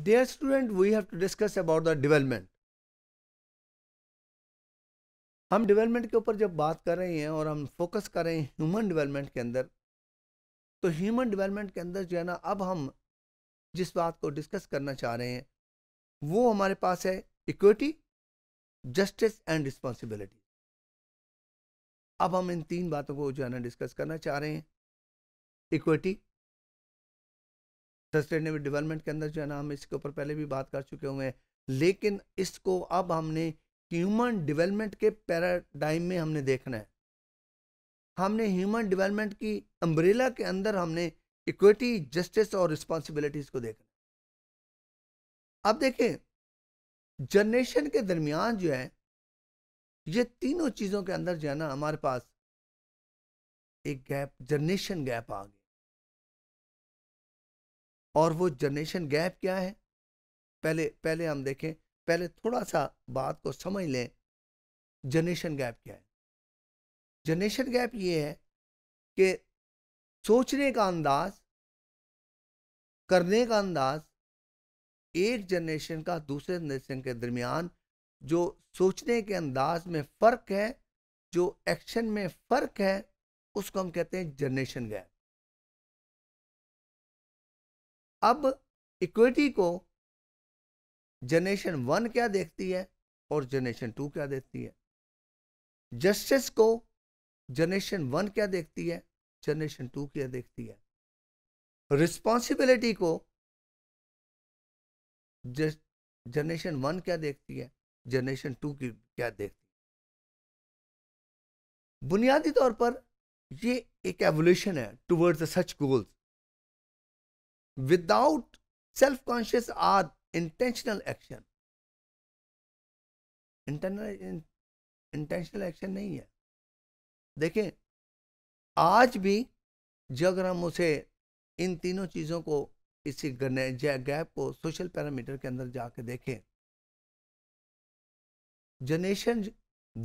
Dear student, we have to discuss about the development. हम development के ऊपर जब बात कर रहे हैं और हम फोकस कर रहे हैं ह्यूमन डेवलपमेंट के अंदर तो ह्यूमन डेवलपमेंट के अंदर जो है ना अब हम जिस बात को डिस्कस करना चाह रहे हैं वो हमारे पास है इक्विटी जस्टिस एंड रिस्पॉन्सिबिलिटी अब हम इन तीन बातों को जो है ना डिस्कस करना चाह रहे हैं इक्विटी सस्टेनेबल डेवलपमेंट के अंदर जो है ना हम इसके ऊपर पहले भी बात कर चुके हुए हैं लेकिन इसको अब हमने ह्यूमन डेवलपमेंट के पैराडाइम में हमने देखना है हमने ह्यूमन डेवलपमेंट की अम्ब्रेला के अंदर हमने इक्विटी जस्टिस और रिस्पॉन्सिबिलिटीज़ को देखना अब देखें जनरेशन के दरमियान जो है ये तीनों चीज़ों के अंदर जो है ना हमारे पास एक गैप जनरेशन गैप आ गया और वो जनरेशन गैप क्या है पहले पहले हम देखें पहले थोड़ा सा बात को समझ लें जनरेशन गैप क्या है जनरेशन गैप ये है कि सोचने का अंदाज करने का अंदाज एक जनरेशन का दूसरे जनरेशन के दरमियान जो सोचने के अंदाज में फ़र्क है जो एक्शन में फ़र्क है उसको हम कहते हैं जनरेशन गैप अब इक्विटी को जनरेशन वन क्या देखती है और जनरेशन टू क्या देखती है जस्टिस को जनरेशन वन क्या देखती है जनरेशन टू क्या देखती है रिस्पॉन्सिबिलिटी को जनरेशन वन क्या देखती है जनरेशन टू की क्या देखती है बुनियादी तौर पर ये एक एवोल्यूशन है towards such goals without self conscious or intentional action internal intentional action नहीं है देखें आज भी जो अगर हम उसे इन तीनों चीज़ों को इसी गैप को सोशल पैरामीटर के अंदर जाके देखें जनरेशन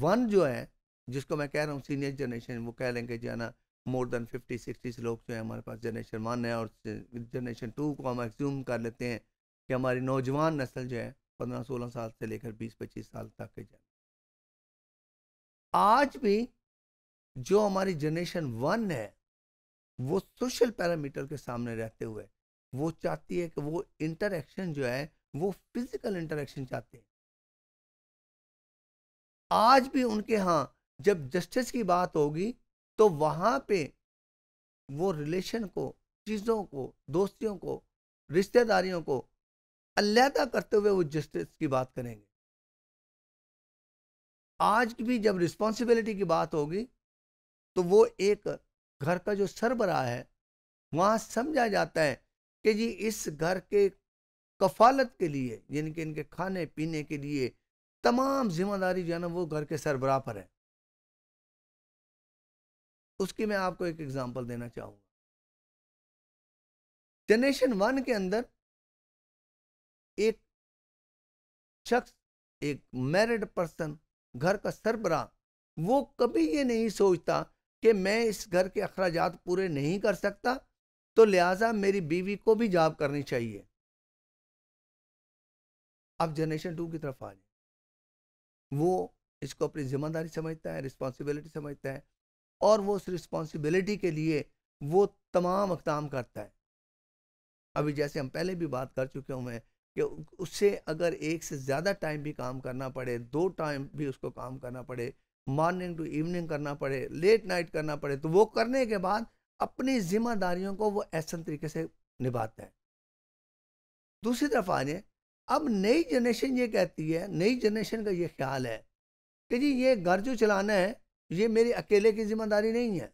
वन जो है जिसको मैं कह रहा हूँ सीनियर जनरेशन वो कह लेंगे जाना मोर देन फिफ्टी सिक्सटी लोग जो है हमारे पास जनरेशन वन है और जनरेशन टू को हम एक्ज्यूम कर लेते हैं कि हमारी नौजवान नस्ल जो है पंद्रह सोलह साल से लेकर बीस पच्चीस साल तक के जाए आज भी जो हमारी जनरेशन वन है वो सोशल पैरामीटर के सामने रहते हुए वो चाहती है कि वो इंटरेक्शन जो है वो फिजिकल इंटरेक्शन चाहते हैं आज भी उनके यहाँ जब जस्टिस की बात होगी तो वहाँ पे वो रिलेशन को चीज़ों को दोस्तियों को रिश्तेदारियों को अलहदा करते हुए वो जस्टिस की बात करेंगे आज भी जब रिस्पॉन्सिबिलिटी की बात होगी तो वो एक घर का जो सरबरा है वहाँ समझा जाता है कि जी इस घर के कफालत के लिए यानी कि इनके खाने पीने के लिए तमाम जिम्मेदारी जो है ना वो घर के सरबराह पर है उसकी मैं आपको एक एग्जांपल देना चाहूंगा जनरेशन वन के अंदर एक शख्स एक मैरिड पर्सन घर का सरबरा वो कभी ये नहीं सोचता कि मैं इस घर के अखराज पूरे नहीं कर सकता तो लिहाजा मेरी बीवी को भी जॉब करनी चाहिए अब जनरेशन टू की तरफ आ जाए वो इसको अपनी जिम्मेदारी समझता है रिस्पॉन्सिबिलिटी समझता है और वो उस रिस्पॉन्सिबिलिटी के लिए वो तमाम अकदाम करता है अभी जैसे हम पहले भी बात कर चुके हूँ मैं कि उससे अगर एक से ज़्यादा टाइम भी काम करना पड़े दो टाइम भी उसको काम करना पड़े मॉर्निंग टू इवनिंग करना पड़े लेट नाइट करना पड़े तो वो करने के बाद अपनी जिम्मेदारियों को वो ऐसा तरीके से निभाता है दूसरी तरफ आ जाए अब नई जनरेशन ये कहती है नई जनरेशन का ये ख्याल है कि जी ये घर जो चलाना है ये मेरी अकेले की जिम्मेदारी नहीं है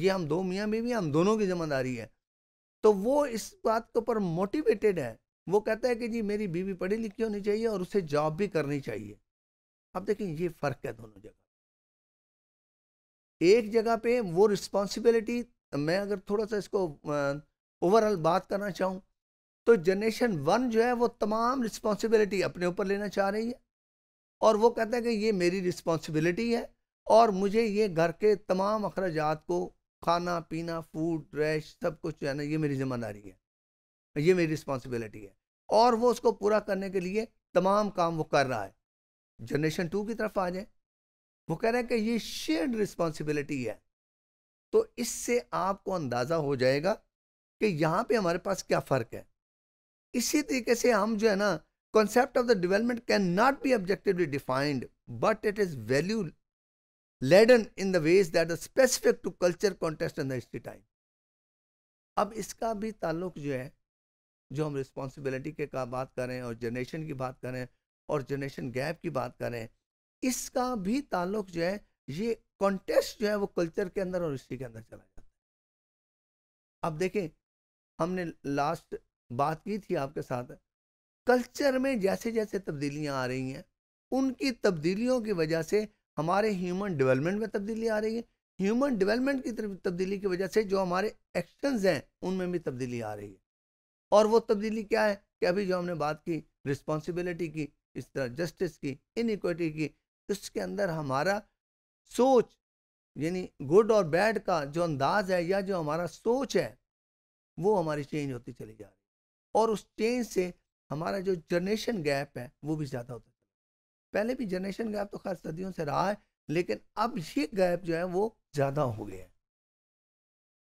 ये हम दो मियाँ बीवी हम दोनों की जिम्मेदारी है तो वो इस बात के ऊपर मोटिवेटेड है वो कहता है कि जी मेरी बीवी पढ़ी लिखी होनी चाहिए और उसे जॉब भी करनी चाहिए अब देखें ये फ़र्क है दोनों जगह एक जगह पे वो रिस्पॉन्सिबिलिटी मैं अगर थोड़ा सा इसको ओवरऑल बात करना चाहूँ तो जनरेशन वन जो है वो तमाम रिस्पॉन्सिबिलिटी अपने ऊपर लेना चाह रही है और वो कहता है कि ये मेरी रिस्पॉन्सिबिलिटी है और मुझे ये घर के तमाम अखराजात को खाना पीना फूड ड्रेस सब कुछ जो है ना ये मेरी जिम्मेदारी है ये मेरी रिस्पॉन्सिबिलिटी है और वो उसको पूरा करने के लिए तमाम काम वो कर रहा है जनरेशन टू की तरफ आ जाए वो कह रहे हैं कि ये शेयर्ड रिस्पॉन्सिबिलिटी है तो इससे आपको अंदाज़ा हो जाएगा कि यहाँ पे हमारे पास क्या फ़र्क है इसी तरीके से हम जो है ना concept of the development can not be objectively defined but it is value laden in the ways that are specific to culture context in the history time अब इसका भी ताल्लुक जो है जो हम रिस्पॉन्सिबिलिटी के का बात करें और जनरेशन की बात करें और जनरेशन गैप की बात करें इसका भी ताल्लुक जो है ये कॉन्टेस्ट जो है वो कल्चर के अंदर और हिस्ट्री के अंदर चला जाता है अब देखें हमने लास्ट बात की थी आपके साथ कल्चर में जैसे जैसे तब्दीलियां आ रही हैं उनकी तब्दीलियों की वजह से हमारे ह्यूमन डेवलपमेंट में तब्दीली आ रही है ह्यूमन डेवलपमेंट की तब्दीली की वजह से जो हमारे एक्शंस हैं उनमें भी तब्दीली आ रही है और वो तब्दीली क्या है कि अभी जो हमने बात की रिस्पॉन्सिबिलिटी की इस तरह जस्टिस की इनिक्विटी की इसके अंदर हमारा सोच यानी गुड और बैड का जो अंदाज है या जो हमारा सोच है वो हमारी चेंज होती चली जा रही है और उस चेंज से हमारा जो जनरेशन गैप है वो भी ज़्यादा होता पहले भी जनरेशन गैप तो खैर सदियों से रहा है लेकिन अब ये गैप जो है वो ज़्यादा हो गया है